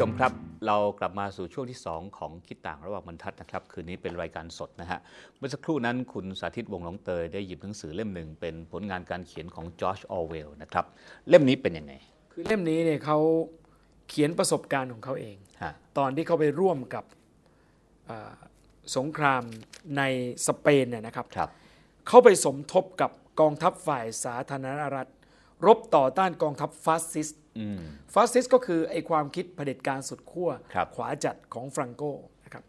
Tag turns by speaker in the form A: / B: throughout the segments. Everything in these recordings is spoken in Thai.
A: ชมครับเรากลับมาสู่ช่วงที่ 2 ของคิดต่างระหว่างบรรทัดนะครับ คืนนี้เป็นรายการสดนะฮะเมื่อสักครู่นั้นคุณสาธิตวงหลงเตยได้หยิบหนังสือเล่มหนึ่งเป็นผลงานการเขียนของจอร์จออเวลนะครับ เล่มนี้เป็นยังไง
B: คือเล่มนี้เนี่ยเขาเขียนประสบการณ์ของเขาเองฮะตอนที่เขาไปร่วมกับสงครามในสเปนเนี่ยนะครับรบเขาไปสมทบกับกองทัพฝ่ายสาธารณรัฐรบต่อต้านกองทัพฟาสซิสต์ฟาสซิสก็คือไอความคิดเผด็จการสุดขั้วขวาจัดของฟรังโกนะครับ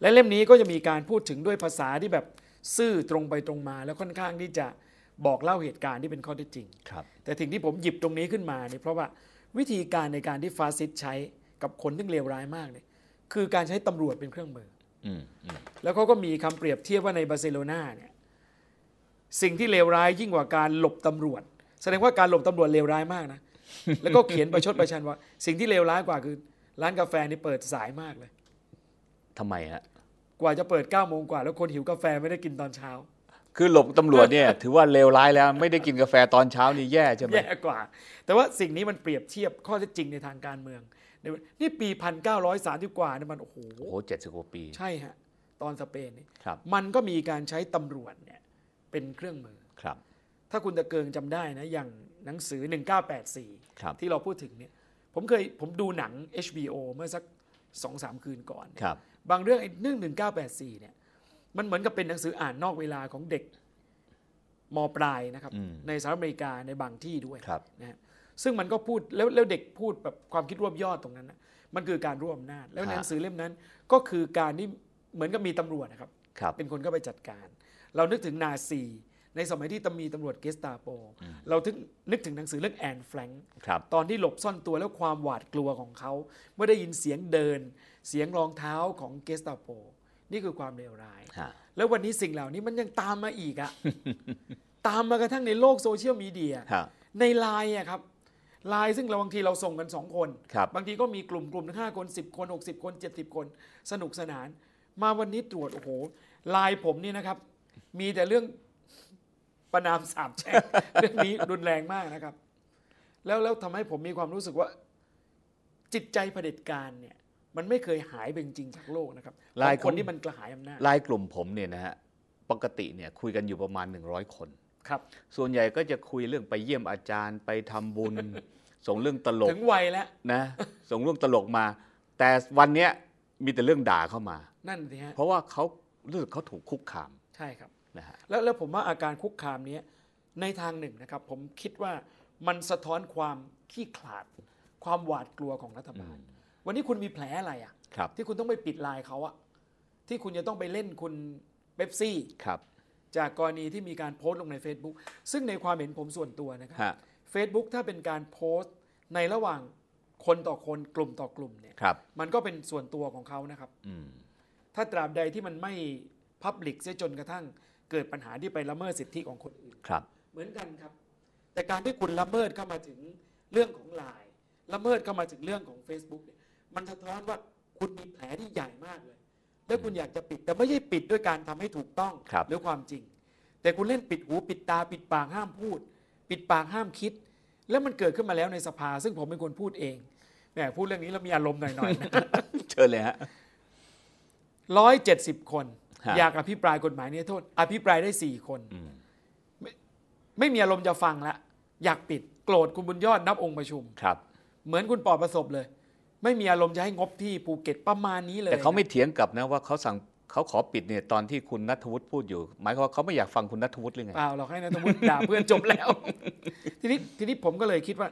B: และเล่มนี้ก็จะมีการพูดถึงด้วยภาษาที่แบบซื่อตรงไปตรงมา แล้วค่อนข้างที่จะบอกเล่าเหตุการณ์ที่เป็นข้อเท็จจริงรแต่ถึงที่ผมหยิบตรงนี้ขึ้นมาเนี่ยเพราะว่าวิธีการในการที่ฟาสซิสใช้กับคนที่เลวร้ายมากเนี่ยคือการใช้ตำรวจเป็นเครื่องมืออแล้วเขาก็มีคำเปรียบเทียบว่าในบาร์เซโลนาเนี่ยสิ่งที่เลวร้ายยิ่งกว่าการหลบตำรวจ แสดงว่าการหลบตำรวจเลวร้ายมากนะแล้วก็เขียนประชดประชันว่า สิ่งที่เลวร้ายกว่าคือร้านกาแฟนี่เปิดสายมากเลยทำไมฮะกว่าจะเปิดเก้าโมงกว่า แล้วคนหิวกาแฟไม่ได้กินตอนเช้า
A: คือหลบตำรวจเนี่ยถือว่าเลวร้ายแล้วไม่ได้กินกาแฟตอนเช้านี่แย่ใช่ไหมแย
B: ่กว่า แต่ว่าสิ่งนี้มันเปรียบเทียบข้อเท็จจริงในทางการเมืองนี่ปีพันเก้้าารอยสมที่กว่าเนี่ยมันโอ้โหโอ้โ
A: หเจ็ดสิบกว่าปี ใช
B: ่ฮะตอนสเปนนี่มันก็มีการใช้ตำรวจเนี่ยเป็นเครื่องมือครับ ถ้าคุณตะเกิงจำได้นะอย่างหนังสือ 1984 ที่เราพูดถึงเนี่ย ผมเคยผมดูหนัง HBO เมื่อสักสองสามคืนก่อน บางเรื่องไอ้เรื่อง1984 เนี่ย มันเหมือนกับเป็นหนังสืออ่านนอกเวลาของเด็กมปลายนะครับ ในสหรัฐอเมริกา ในบางที่ด้วย นะซึ่งมันก็พูดแล้วแล้วเด็กพูดแบบความคิดรวบยอดตรงนั้นนะ มันคือการร่วมอำนาจแล้วหนังสือเล่มนั้น ก็คือการที่เหมือนกับมีตำรวจนะครับ เป็นคนก็ไปจัดการ เรานึกถึงนาซีในสมัยที่ตมีตำรวจเกสตาโป เราถึงนึกถึงหนังสือเรื่องแอนแฟรงค์ตอนที่หลบซ่อนตัวแล้วความหวาดกลัวของเขา เมื่อได้ยินเสียงเดิน เสียงรองเท้าของเกสตาโป นี่คือความเลวร้าย แล้ววันนี้สิ่งเหล่านี้มันยังตามมาอีกอะตามมากระทั่งในโลกโซเชียลมีเดียในไลน์อะครับ ไลน์ซึ่งเราบางทีเราส่งกันสองคนบบางทีก็มีกลุ่มกลุ่มห้าคนสิบคนหกสิบคนเจ็ดสิบคน สนุกสนาน มาวันนี้ตรวจโอ้โห ไลน์ผมนี่นะครับ มีแต่เรื่องประนามสามแช่งเรื่องนี้รุนแรงมากนะครับ แล้วแล้วทำให้ผมมีความรู้สึกว่าจิตใจเผด็จการเนี่ยมันไม่เคยหายเป็นจริงจากโลกนะครับหลายคนที่มันกระหายอำนาจลาย
A: กลุ่มผมเนี่ยนะฮะปกติเนี่ยคุยกันอยู่ประมาณ 100 คนครับส่วนใหญ่ก็จะคุยเรื่องไปเยี่ยมอาจารย์ ไปทำบุญ ส่งเรื่องตลก ถึงวัยแล้วนะส่งเรื่องตลกมา แต่วันเนี้ยมีแต่เรื่องด่าเข้ามานั่นสิฮะเพราะว่าเขารู้สึกเขาถูกคุกคามใช่ครับนะฮะ
B: แล้วแล้วผมว่าอาการคุกคามนี้ในทางหนึ่งนะครับ ผมคิดว่ามันสะท้อนความขี้ขลาด ความหวาดกลัวของรัฐบาล วันนี้คุณมีแผลอะไรอะ่ะที่คุณต้องไปปิดลายเขาอะที่คุณจะต้องไปเล่นคุณเบปซี่จากกรณีที่มีการโพสต์ลงใน Facebook ซึ่งในความเห็นผมส่วนตัวนะครับเฟซบุ๊กถ้าเป็นการโพสต์ในระหว่างคนต่อคนกลุ่มต่อกลุ่มเนี่ย มันก็เป็นส่วนตัวของเขานะครับถ้าตราบใดที่มันไม่พับลิกเสียจนกระทั่งเกิดปัญหาที่ไปละเมิดสิทธิของคนอื่นครับ เหมือนกันครับ แต่การที่คุณละเมิดเข้ามาถึงเรื่องของไลน์ละเมิดเข้ามาถึงเรื่องของ Facebook เนี่ยมันสะท้อนว่าคุณมีแผลที่ใหญ่มากเลย แล้วคุณอยากจะปิดแต่ไม่ใช่ปิดด้วยการทำให้ถูกต้องรหรือความจริง แต่คุณเล่นปิดหูปิดตาปิดปากห้ามพูด ปิดปากห้ามคิด แล้วมันเกิดขึ้นมาแล้วในสภา ซึ่งผมเป็นคนพูดเองแหมพูดเรื่องนี้แล้วมีอารมณ์หน่อย
A: ๆเชิญเลยฮะ
B: ร้อยเจ็ดสิบคนอยากอภิปรายกฎหมายนี้โทษอภิปรายได้สี่คนไม่ไม่มีอารมณ์จะฟังละอยากปิดโกรธคุณบุญยอดนับองค์ประชุมครับ เหมือนคุณปอประสบเลย ไม่มีอารมณ์จะให้งบที่ภูเก็ตประมาณนี้เลย แต่เขาไม่
A: เถียงกลับนะว่าเขาสั่งเขาขอปิดเนี่ยตอนที่คุณนัทวุฒิพูดอยู่ หมายความว่าเขาไม่อยากฟังคุณนัทวุฒิหรือไงเป
B: ล่าเราให้นัทวุฒิด่าเพื่อนจบแล้วทีนี้ทีนี้ผมก็เลยคิดว่า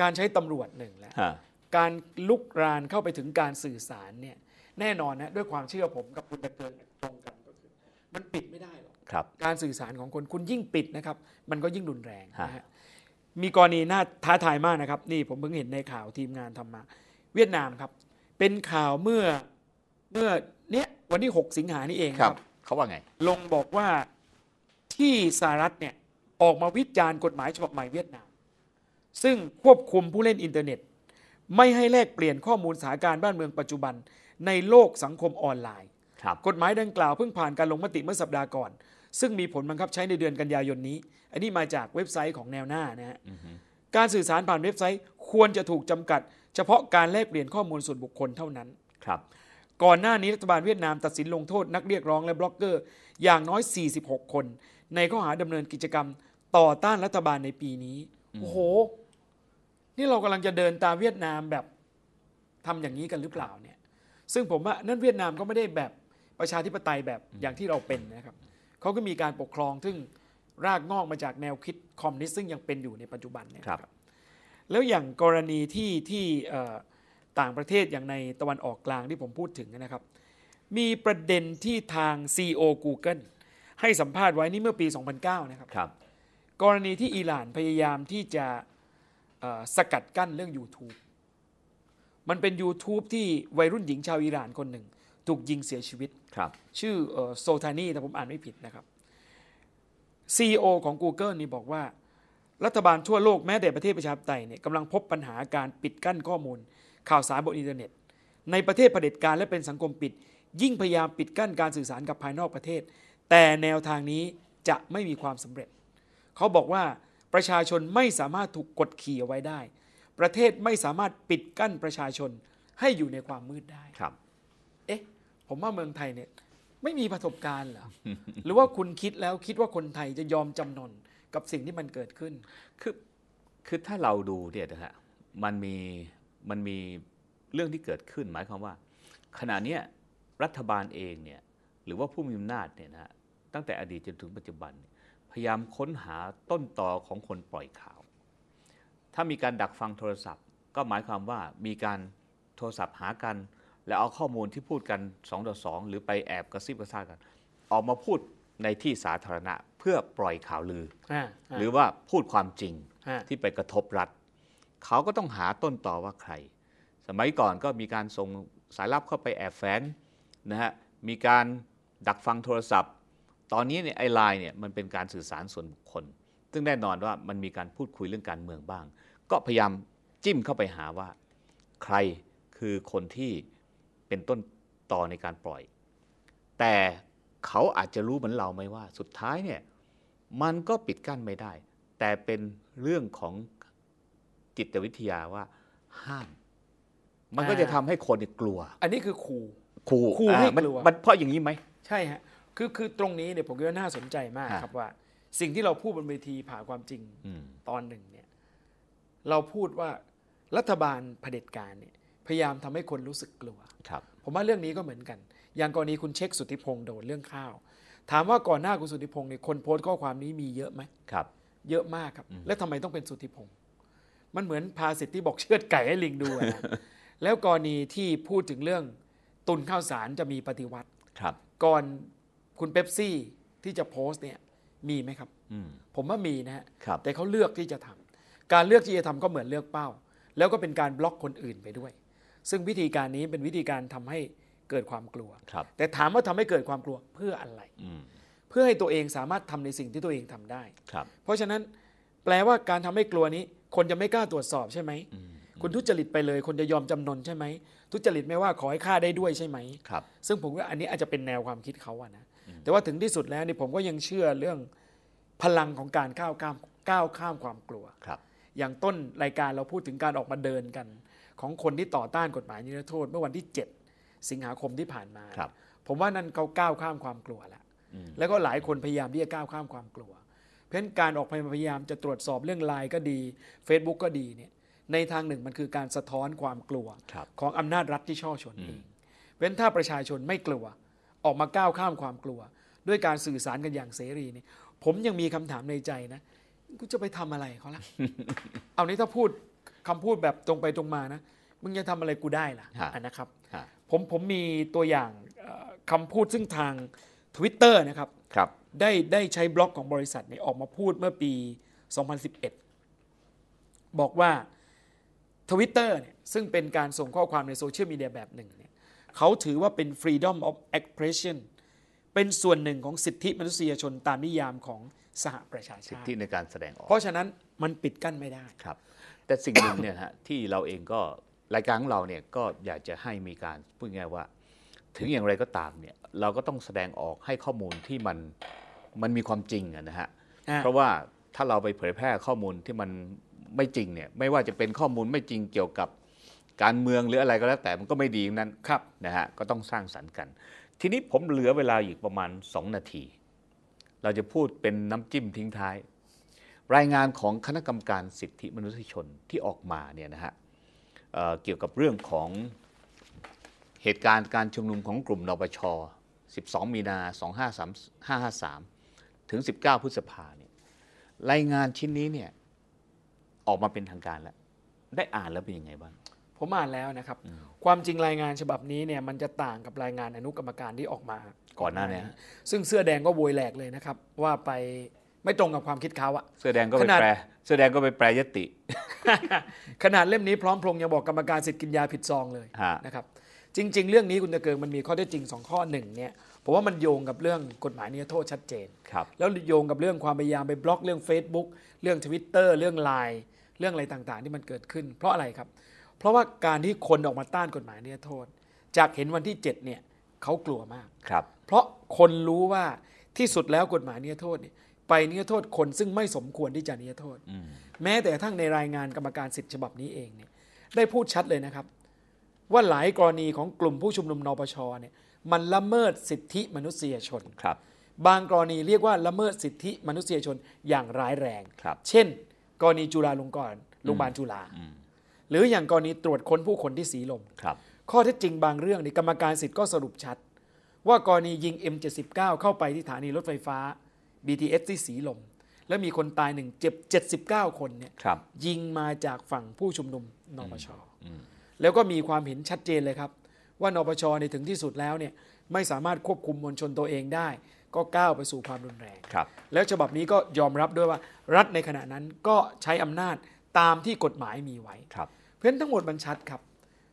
B: การใช้ตำรวจหนึ่งแล้ว การลุกรานเข้าไปถึงการสื่อสารเนี่ยแน่นอนนะด้วยความเชื่อผมกับคุณตะเกินตรงกันก็คือมันปิดไม่ได้หรอกรการสื่อสารของคนคุณยิ่งปิดนะครับมันก็ยิ่งรุนแรงนะฮะมีกรณีน่าท้าทายมากนะครับ นี่ผมเพิ่งเห็นในข่าวทีมงานทำมาเวียดนามครับ เป็นข่าวเมื่อเมื่อเนี้ยวันที่ 6 สิงหานี่เองครับเขาว่าไง ลงบอกว่าที่สหรัฐเนี่ย ออกมาวิจารณ์กฎหมายฉบับใหม่เวียดนาม ซึ่งควบคุมผู้เล่นอินเทอร์เน็ต ไม่ให้แลกเปลี่ยนข้อมูลสถานการณ์บ้านเมืองปัจจุบันในโลกสังคมออนไลน์ กฎหมายดังกล่าวเพิ่งผ่านการลงมติเมื่อสัปดาห์ก่อน ซึ่งมีผลบังคับใช้ในเดือนกันยายนนี้ อันนี้มาจากเว็บไซต์ของแนวหน้านะฮะการสื่อสารผ่านเว็บไซต์ ควรจะถูกจำกัดเฉพาะการแลกเปลี่ยนข้อมูลส่วนบุคคลเท่านั้น ครับ ก่อนหน้านี้รัฐบาลเวียดนามตัดสินลงโทษนักเรียกร้อง และบล็อกเกอร์อย่างน้อย 46 คน ในข้อหาดำเนินกิจกรรมต่อต้านรัฐบาลในปีนี้ โอ้โห นี่เรากำลังจะเดินตามเวียดนามแบบทำอย่างนี้กันหรือเปล่าเนี่ยซึ่งผมว่านั่นเวียดนามก็ไม่ได้แบบประชาธิปไตยแบบอย่างที่เราเป็นนะครับ เขาก็มีการปกครองซึ่ง รากงอกมาจากแนวคิดคอมมิวนิสต์ซึ่งยังเป็นอยู่ในปัจจุบันเนี่ยครับ แล้วอย่างกรณีที่ ที่ต่างประเทศอย่างในตะวันออกกลางที่ผมพูดถึงนะครับ มีประเด็นที่ทาง CEO Google ให้สัมภาษณ์ไว้นี่เมื่อปี 2009 นะครับรบกรณีที่อิหร่านพยายามที่จะสกัดกั้นเรื่อง YouTube มันเป็น YouTube ที่วัยรุ่นหญิงชาวอิหร่านคนหนึ่ง ถูกยิงเสียชีวิตครับชื่อโซทานีแต่ผมอ่านไม่ผิดนะครับ CEO ของ Google นี่บอกว่า รัฐบาลทั่วโลกแม้แต่ประเทศประชาธิปไตยเนี่ยกำลังพบปัญหาการปิดกั้นข้อมูล ข่าวสารบนอินเทอร์เน็ต ในประเทศเผด็จการและเป็นสังคมปิด ยิ่งพยายามปิดกั้นการสื่อสารกับภายนอกประเทศ แต่แนวทางนี้จะไม่มีความสำเร็จ เขาบอกว่าประชาชนไม่สามารถถูกกดขี่เอาไว้ได้ประเทศไม่สามารถปิดกั้นประชาชนให้อยู่ในความมืดได้ครับ เอ๊ะ ผมว่าเมืองไทยเนี่ยไม่มีประสบการณ์เหรอหรือว่าคุณคิดแล้วคิดว่าคนไทยจะยอมจำนนกับสิ่งที่มันเกิดขึ้น คือคือ
A: ถ้าเราดูเนี่ยนะฮะมันมีมันมีเรื่องที่เกิดขึ้นหมายความว่า ขณะนี้รัฐบาลเองเนี่ย หรือว่าผู้มีอำนาจเนี่ยนะตั้งแต่อดีตจนถึงปัจจุบันพยายามค้นหาต้นตอของคนปล่อยข่าวถ้ามีการดักฟังโทรศัพท์ก็หมายความว่ามีการโทรศัพท์หากันแล้วเอาข้อมูลที่พูดกัน2ต่อ2หรือไปแอบกระซิบกระซาบกัน ออกมาพูดในที่สาธารณะเพื่อปล่อยข่าวลือหรือว่าพูดความจริงที่ไปกระทบรัฐ เขาก็ต้องหาต้นต่อว่าใคร สมัยก่อนก็มีการส่งสายลับเข้าไปแอบแฝงนะฮะมีการดักฟังโทรศัพท์ ตอนนี้เนี่ยไอไลน์เนี่ยมันเป็นการสื่อสารส่วนบุคคลซึ่งแน่นอนว่ามันมีการพูดคุยเรื่องการเมืองบ้าง ก็พยายามจิ้มเข้าไปหาว่า ใครคือคนที่เป็นต้นต่อในการปล่อย แต่เขาอาจจะรู้เหมือนเราไหมว่าสุดท้ายเนี่ย มันก็ปิดกั้นไม่ได้ แต่เป็นเรื่องของจิตวิทยาว่า ห้าม
B: มันก็จะทำให้คนกลัว อันนี้คือขู่ขู่ขู่ให้กลัวเพราะอย่างนี้ไหมใช่ฮะคือคือตรงนี้เนี่ยผมคิดว่าน่าสนใจมากครับว่าสิ่งที่เราพูดบนเวทีผ่าความจริงตอนหนึ่งเนี่ยเราพูดว่ารัฐบาลเผด็จการเนี่ยพยายามทำให้คนรู้สึกกลัวครับ ผมว่าเรื่องนี้ก็เหมือนกัน อย่างกรณีคุณเช็คสุทธิพงศ์โดนเรื่องข้าว ถามว่าก่อนหน้าคุณสุทธิพงศ์เนี่ยคนโพสต์ข้อความนี้มีเยอะไหมครับ เยอะมากครับ แล้วทำไมต้องเป็นสุทธิพงศ์มันเหมือนพาสิทธิ์ที่บอกเชือดไก่ให้ลิงดูนะแล้วกรณีที่พูดถึงเรื่อง ตุนข้าวสารจะมีปฏิวัติครับ ก่อนคุณเป๊ปซี่ที่จะโพสต์เนี่ยมีไหมครับผมว่ามีนะฮะแต่เขาเลือกที่จะทำ การเลือกที่จะทำก็เหมือนเลือกเป้า แล้วก็เป็นการบล็อกคนอื่นไปด้วย ซึ่งวิธีการนี้เป็นวิธีการทำให้เกิดความกลัว แต่ถามว่าทำให้เกิดความกลัวเพื่ออะไรเพื่อให้ตัวเองสามารถทำในสิ่งที่ตัวเองทำได้เพราะฉะนั้นแปลว่าการทำให้กลัวนี้คนจะไม่กล้าตรวจสอบใช่ไหมคุณทุจริตไปเลยคนจะยอมจำนนใช่ไหมทุจริตไม่ว่าขอให้ฆ่าได้ด้วยใช่ไหมครับซึ่งผมว่าอันนี้อาจจะเป็นแนวความคิดเขาอะนะแต่ว่าถึงที่สุดแล้วนี่ผมก็ยังเชื่อเรื่องพลังของการก้าวข้ามก้าวข้ามความกลัวครับอย่างต้นรายการเราพูดถึงการออกมาเดินกัน ของคนที่ต่อต้านกฎหมายนิรโทษเมื่อวันที่ 7 สิงหาคมที่ผ่านมาผมว่านั่นเขาก้าวข้ามความกลัวแล้วแล้วก็หลายคนพยายามที่จะก้าวข้ามความกลัว เพราะนการออกไปพยายามจะตรวจสอบเรื่องไลน์ก็ดี Facebook ก็ดีเนี่ยในทางหนึ่งมันคือการสะท้อนความกลัว ของอำนาจรัฐที่ช่อชนเองเว้นถ้าประชาชนไม่กลัวออกมาก้าวข้ามความกลัวด้วยการสื่อสารกันอย่างเสรีนี่ผมยังมีคำถามในใจนะกูจะไปทำอะไรเขาละเอานี้ถ้าพูดคำพูดแบบตรงไปตรงมานะ มึงจะทำอะไรกูได้ล่ะนะครับผมผมมีตัวอย่างคำพูดซึ่งทาง Twitter นะครับครับได้ได้ใช้บล็อกของบริษัทเนี่ยออกมาพูดเมื่อปี 2011 บอกว่า Twitter เนี่ยซึ่งเป็นการส่งข้อความในโซเชียลมีเดียแบบหนึ่งเนี่ยเขาถือว่าเป็น freedom of expression เป็นส่วนหนึ่งของสิทธิมนุษยชนตามนิยามของสหประชาชาติสิทธิ
A: ในการแสดงออก เพราะฉ
B: ะนั้นมันปิดกั้นไม่ได้ ครับ
A: แต่สิ่งหนึ่งเนี่ยฮะ ที่เราเองก็รายการของเราเนี่ย ก็อยากจะให้มีการพูดง่ายว่า ถึงอย่างไรก็ตามเนี่ย เราก็ต้องแสดงออกให้ข้อมูลที่มันมันมีความจริงนะฮะเพราะว่าถ้าเราไปเผยแพร่ข้อมูลที่มันไม่จริงเนี่ยไม่ว่าจะเป็นข้อมูลไม่จริงเกี่ยวกับการเมืองหรืออะไรก็แล้วแต่มันก็ไม่ดีนั้นครับนะฮะก็ต้องสร้างสรรค์กัน ทีนี้ผมเหลือเวลาอีกประมาณ 2 นาที เราจะพูดเป็นน้ำจิ้มทิ้งท้าย รายงานของคณะกรรมการสิทธิมนุษยชนที่ออกมาเนี่ยนะฮะเเกี่ยวกับเรื่องของเหตุการณ์การชุมนุมของกลุ่ม นปช 12มีนา2553 ถึง 19พฤษภาเนี่ยร
B: ายงานชิ้นนี้เนี่ย
A: ออกมาเป็นทางการแล้วได้อ่านแล้วเป็นยังไงบ้าง
B: ผมอ่านแล้วนะครับความจริงรายงานฉบับนี้เนี่ยมันจะต่างกับรายงานอนุกรรมการที่ออกมา ก่อนหน้านี้ซึ่งเสื้อแดงก็โวยแหลกเลยนะครับ ว่าไปไม่ตรงกับความคิดเขาอะ
A: เสื้อแดงก็ไปแปรเสื้อแดงก็ไปแปรยติ
B: ขนาดเล่มนี้พร้อมพงยังบอกกรรมการสิทธิ์กินยาผิดซองเลยนะครับจริง ๆ เรื่องนี้คุณตะเกิงมันมีข้อเท็จจริง 2 ข้อหนึ่งเนี่ยผมว่ามันโยงกับเรื่องกฎหมายนิรโทษชัดเจนครับแล้วโยงกับเรื่องความพยายามไปบล็อกเรื่อง Facebook เรื่องทวิตเตอร์เรื่องไลน์เรื่องอะไรต่างๆ ที่มันเกิดขึ้นเพราะอะไรครับเพราะว่าการที่คนออกมาต้านกฎหมายนิรโทษ จากเห็นวันที่ 7เนี่ยเขากลัวมากครับเพราะคนรู้ว่าที่สุดแล้วกฎหมายนิรโทษเนี่ยไปนิรโทษคนซึ่งไม่สมควรที่จะนิรโทษ แม้แต่ทั้งในรายงานกรรมการสิทธิฉบับนี้เองเนี่ยได้พูดชัดเลยนะครับ ว่าหลายกรณีของกลุ่มผู้ชุมนุมนปชเนี่ยมันละเมิดสิทธิมนุษยชนครับ บางกรณีเรียกว่าละเมิดสิทธิมนุษยชนอย่างร้ายแรงรเช่น กรณีจุฬาลงกรณ์โรงพยาบาลจุฬาหรืออย่างกรณีตรวจค้นผู้คนที่สีลมครับ ข้อเท็จจริงบางเรื่องนี่กรรมการสิทธิ์ก็สรุปชัด ว่ากรณียิง M79 เข้าไปที่สถานีรถไฟฟ้า BTS ที่สีลม แล้วมีคนตายหนึ่งเจ็บ 79 คนเนี่ยยิงมาจากฝั่งผู้ชุมนุมนปชแล้วก็มีความเห็นชัดเจนเลยครับ ว่านปชในถึงที่สุดแล้วเนี่ยไม่สามารถควบคุมมวลชนตัวเองได้ ก็ก้าวไปสู่ความรุนแรงครับ แล้วฉบับนี้ก็ยอมรับด้วยว่ารัฐในขณะนั้นก็ใช้อำนาจตามที่กฎหมายมีไว้ครับเพราะฉะนั้นทั้งหมดมันชัดครับ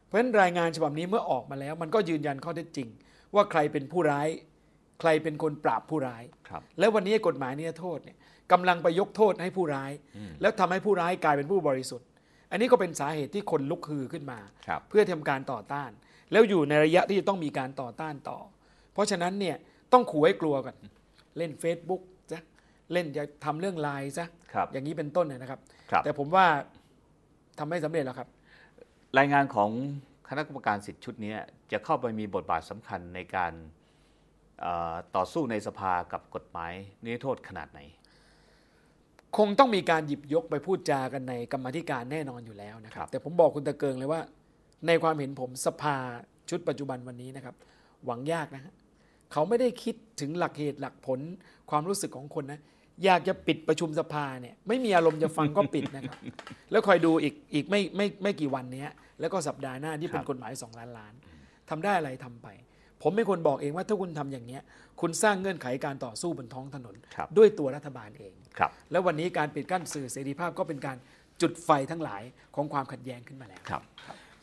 B: เพราะฉะนั้นรายงานฉบับนี้เมื่อออกมาแล้ว มันก็ยืนยันข้อเท็จจริง ว่าใครเป็นผู้ร้าย ใครเป็นคนปราบผู้ร้ายครับ แล้ววันนี้กฎหมายนิรโทษเนี่ยกำลังไปยกโทษให้ผู้ร้าย แล้วทำให้ผู้ร้ายกลายเป็นผู้บริสุทธิ์ อันนี้ก็เป็นสาเหตุที่คนลุกฮือขึ้นมาเพื่อทำการต่อต้าน แล้วอยู่ในระยะที่จะต้องมีการต่อต้านต่อ เพราะฉะนั้นเนี่ยต้องขู่ให้กลัวก่อนเล่น Facebook จ้ะเล่นจะทำเรื่องไลน์จ้ะอย่างนี้เป็นต้นนนะครับครับ แต่ผมว่าทำไม่สำเร็จแล้วครับ
A: รายงานของคณะกรรมการสิทธิชุดนี้ จะเข้าไปมีบทบาทสำคัญในการต่อสู้ในสภากับกฎหมาย
B: นิโทษขนาดไหน คงต้องมีการหยิบยกไปพูดจากันในกรรมธิการแน่นอนอยู่แล้วนะครับ แต่ผมบอกคุณตะเกิงเลยว่าในความเห็นผมสภาชุดปัจจุบันวันนี้นะครับ หวังยากนะะเขาไม่ได้คิดถึงหลักเหตุหลักผลความรู้สึกของคนนะอยากจะปิดประชุมสภาเนี่ยไม่มีอารมณ์จะฟังก็ปิดนะครับแล้วคอยดูอีกอีกไม่ไม่ไม่กี่วันนี้แล้วก็สัปดาห์หน้าที่เป็นกฎหมายสองล้านล้าน ทำได้อะไรทำไป ผมไม่ควรบอกเองว่าถ้าคุณทำอย่างเนี้ยคุณสร้างเงื่อนไขการต่อสู้บนท้องถนน ด้วยตัวรัฐบาลเองแล้ววันนี้การปิดกั้นสื่อเสรีภาพก็เป็นการจุดไฟทั้งหลายของความขัดแย้งขึ้นมาแล้ว
A: ครับ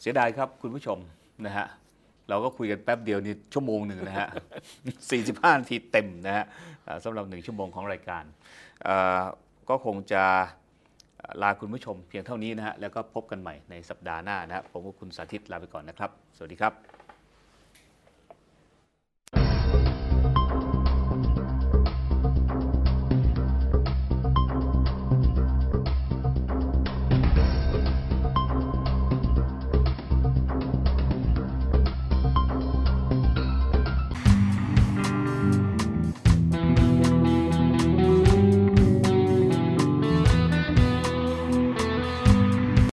A: เสียดายครับคุณผู้ชมนะฮะเราก็คุยกันแป๊บเดียว นี่ชั่วโมงหนึ่งนะฮะ 45 นาทีเต็มนะฮะสำหรับหนึ่งชั่วโมงของรายการ ก็คงจะลาคุณผู้ชมเพียงเท่านี้นะฮะ แล้วก็พบกันใหม่ในสัปดาห์หน้านะผมกับคุณสาธิตลาไปก่อนนะครับ สวัสดีครับ